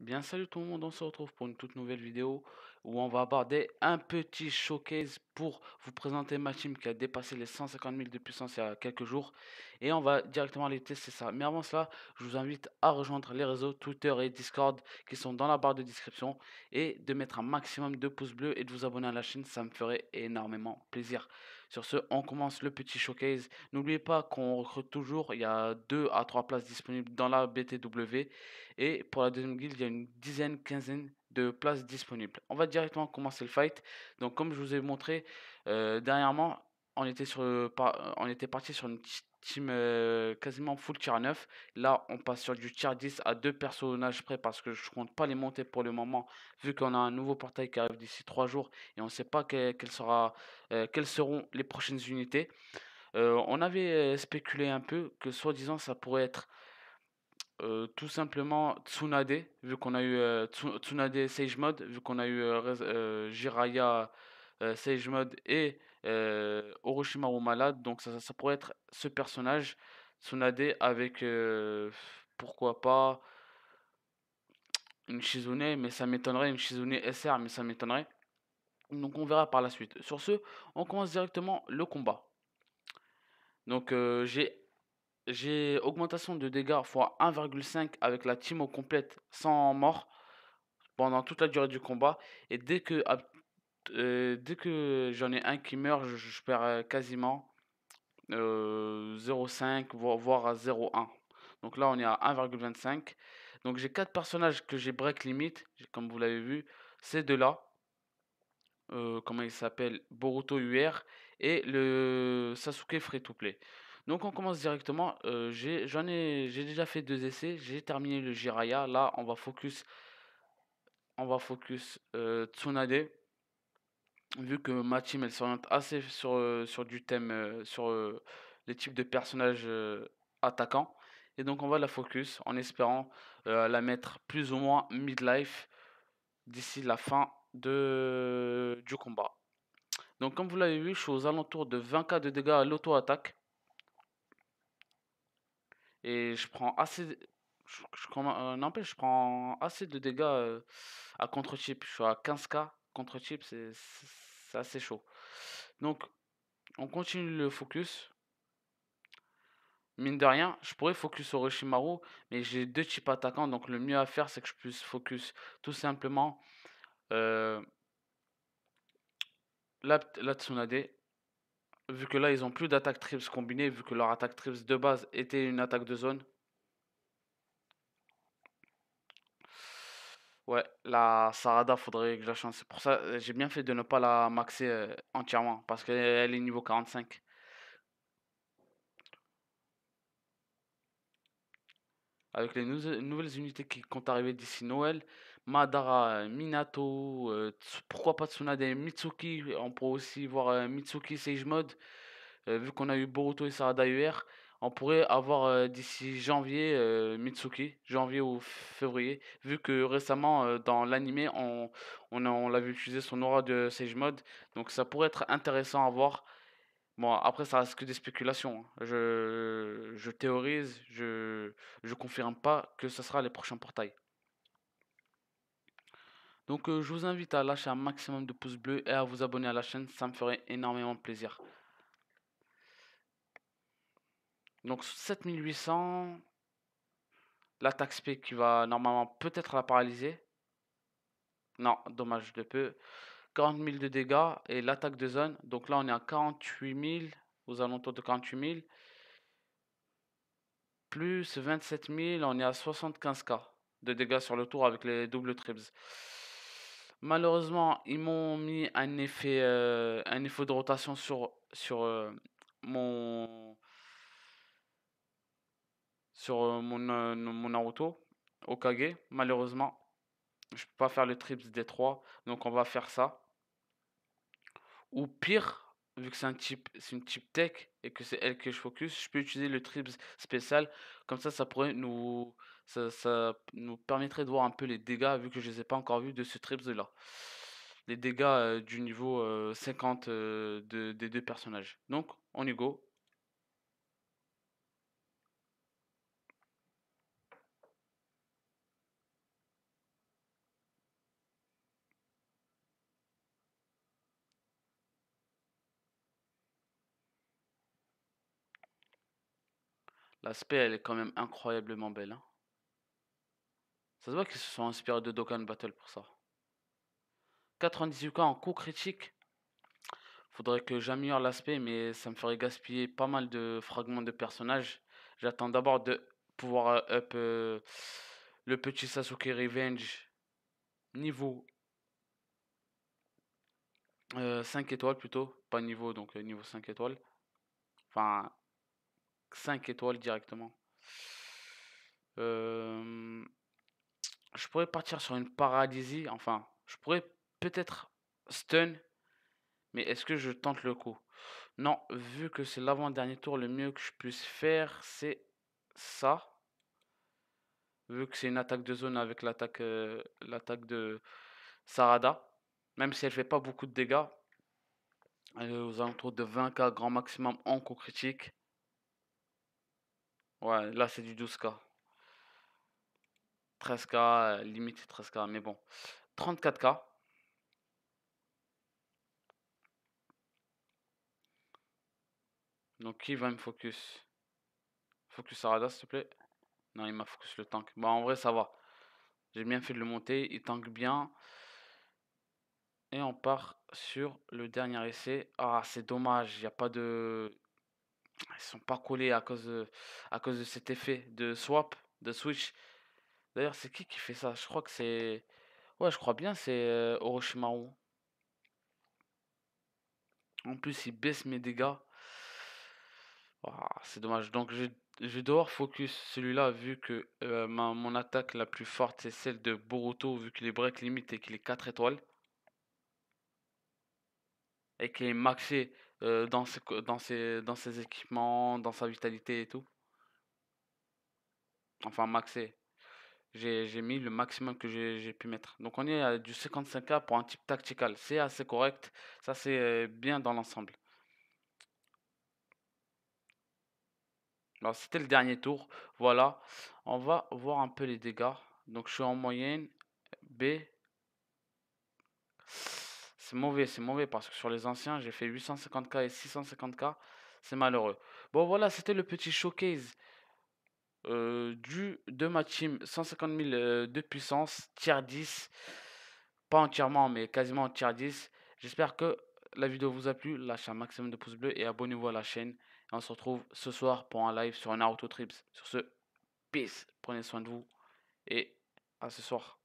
Bien salut tout le monde, on se retrouve pour une toute nouvelle vidéo où on va aborder un petit showcase pour vous présenter ma team qui a dépassé les 150 000 de puissance il y a quelques jours et on va directement aller tester ça. Mais avant cela, je vous invite à rejoindre les réseaux Twitter et Discord qui sont dans la barre de description et de mettre un maximum de pouces bleus et de vous abonner à la chaîne, ça me ferait énormément plaisir. Sur ce, on commence le petit showcase. N'oubliez pas qu'on recrute toujours, il y a 2 à 3 places disponibles dans la BTW. Et pour la deuxième guilde, il y a une dizaine, quinzaine de places disponibles. On va directement commencer le fight. Donc comme je vous ai montré euh, dernièrement, on était, sur, euh, on était parti sur une team euh, quasiment full tier 9. Là, on passe sur du tier 10 à deux personnages près parce que je compte pas les monter pour le moment, vu qu'on a un nouveau portail qui arrive d'ici 3 jours et on ne sait pas euh, quelles seront les prochaines unités. on avait spéculé un peu que soi-disant ça pourrait être tout simplement Tsunade, vu qu'on a eu Tsunade Sage Mode, vu qu'on a eu Jiraya Sage Mode et euh, Orochima Malade, Donc ça, pourrait être ce personnage, Tsunade, avec euh, pourquoi pas une Shizune, mais ça m'étonnerait, une Shizune SR, mais ça m'étonnerait. Donc on verra par la suite. Sur ce, on commence directement le combat. Donc euh, j'ai augmentation de dégâts x 1,5 avec la team complète sans mort pendant toute la durée du combat. Et dès que euh, dès que j'en ai un qui meurt, je perds, euh, quasiment, 0,5 euh, voire à 0,1. Donc là, on est à 1,25. Donc j'ai 4 personnages que j'ai break limite comme vous l'avez vu. c'est de là comment il s'appelle? Boruto UR et le Sasuke Free to Play. Donc on commence directement, j'ai j'en ai déjà fait deux essais, j'ai terminé le Jiraya. Là, on va focus on va focus, Tsunade vu que ma team elle s'oriente assez sur, sur du thème, sur les types de personnages attaquants. Et donc on va la focus en espérant la mettre plus ou moins midlife d'ici la fin de, du combat. Donc comme vous l'avez vu, je suis aux alentours de 20k de dégâts à l'auto-attaque. Et je prends assez... Je, je, euh, je prends assez de dégâts à contre-chip. Je suis à 15k contre-chip, c'est c'est assez chaud. Donc, on continue le focus. Mine de rien, je pourrais focus Orochimaru, mais j'ai deux types attaquants, donc le mieux à faire, c'est que je puisse focus tout simplement euh, la, Tsunade. Vu que là, ils ont plus d'attaque trips combinée, vu que leur attaque trips de base était une attaque de zone, Ouais, la Sarada, faudrait que je la change. pour ça euh, j'ai bien fait de ne pas la maxer euh, entièrement, parce qu'elle euh, est niveau 45. Avec les nouvelles unités qui comptent arriver d'ici Noël, Madara, Minato, pourquoi pas Tsunade et Mitsuki. On pourrait aussi voir Mitsuki Sage Mode, vu qu'on a eu Boruto et Sarada UR on pourrait avoir d'ici janvier Mitsuki, janvier ou février, vu que récemment dans l'anime on, on, on l'avait utilisé son aura de Sage Mode, donc ça pourrait être intéressant à voir. Bon, après ça reste que des spéculations, hein. je, je théorise, je ne confirme pas que ce sera les prochains portails. Donc je vous invite à lâcher un maximum de pouces bleus et à vous abonner à la chaîne, ça me ferait énormément plaisir. Donc 7800, l'attaque speed qui va normalement peut-être la paralyser. Non, dommage de peu. 40 000 de dégâts et l'attaque de zone. Donc là, on est à 48 000, aux alentours de 48 000. Plus 27 000, on est à 75K de dégâts sur le tour avec les doubles trips. Malheureusement, ils m'ont mis un effet, euh, un effet de rotation sur, sur euh, mon, sur euh, mon, euh, mon Naruto, Okage. Malheureusement, je peux pas faire le trips D3 donc on va faire ça. Ou pire, vu que c'est un type, c'est une type tech et que c'est elle que je focus, je peux utiliser le trips spécial. Comme ça, ça pourrait nous, ça, nous permettrait de voir un peu les dégâts vu que je les ai pas encore vus de ce trips là. Les dégâts euh, du niveau 50 des deux personnages. Donc, on y go. L'aspect, elle est quand même incroyablement belle. Hein. Ça se voit qu'ils se sont inspirés de Dokkan Battle pour ça. 98K en coup critique. Faudrait que j'améliore l'aspect, mais ça me ferait gaspiller pas mal de fragments de personnages. J'attends d'abord de pouvoir euh, up euh, le petit Sasuke Revenge niveau 5 euh, étoiles plutôt. Pas niveau, donc niveau 5 étoiles. Enfin, 5 étoiles directement. je pourrais partir sur une paradisie Enfin, je pourrais peut-être stun. Mais est-ce que je tente le coup Non, vu que c'est l'avant-dernier tour, le mieux que je puisse faire, c'est ça. Vu que c'est une attaque de zone avec l'attaque l'attaque de Sarada. Même si elle fait pas beaucoup de dégâts. Elle est aux alentours de 20k grand maximum en coup critique. Ouais, là, c'est du 12K. 13K, euh, limite 13K, mais bon. 34K. Donc qui va me focus Focus Arada s'il te plaît. Non, il m'a focus le tank. Bah en vrai ça va. J'ai bien fait de le monter, il tank bien. Et on part sur le dernier essai. Ah c'est dommage, il n'y a pas de... Ils sont pas collés à cause de, à cause de cet effet de swap, de switch. D'ailleurs, c'est qui qui fait ça Je crois que c'est. Ouais, je crois bien, c'est euh, Orochimaru. En plus, il baisse mes dégâts. c'est dommage. Donc, je, je vais devoir focus celui-là, vu que euh, mon attaque la plus forte, c'est celle de Boruto, vu qu'il est break limite et qu'il est 4 étoiles. Et qu'il est maxé euh, dans, ses, dans, ses, dans ses équipements, dans sa vitalité et tout. Enfin, maxé. J'ai mis le maximum que j'ai pu mettre. Donc, on est à du 55K pour un type tactical. C'est assez correct. Ça, c'est euh, bien dans l'ensemble. Alors, c'était le dernier tour. Voilà. On va voir un peu les dégâts. Donc, je suis en moyenne B c'est mauvais, c'est mauvais parce que sur les anciens, j'ai fait 850K et 650K. C'est malheureux. Bon, voilà, c'était le petit showcase euh, du, de ma team. 150 000 euh, de puissance, tier 10. Pas entièrement, mais quasiment tier 10. J'espère que la vidéo vous a plu. Lâchez un maximum de pouces bleus et abonnez-vous à la chaîne. on se retrouve ce soir pour un live sur un auto Trips. Sur ce, peace. Prenez soin de vous et à ce soir.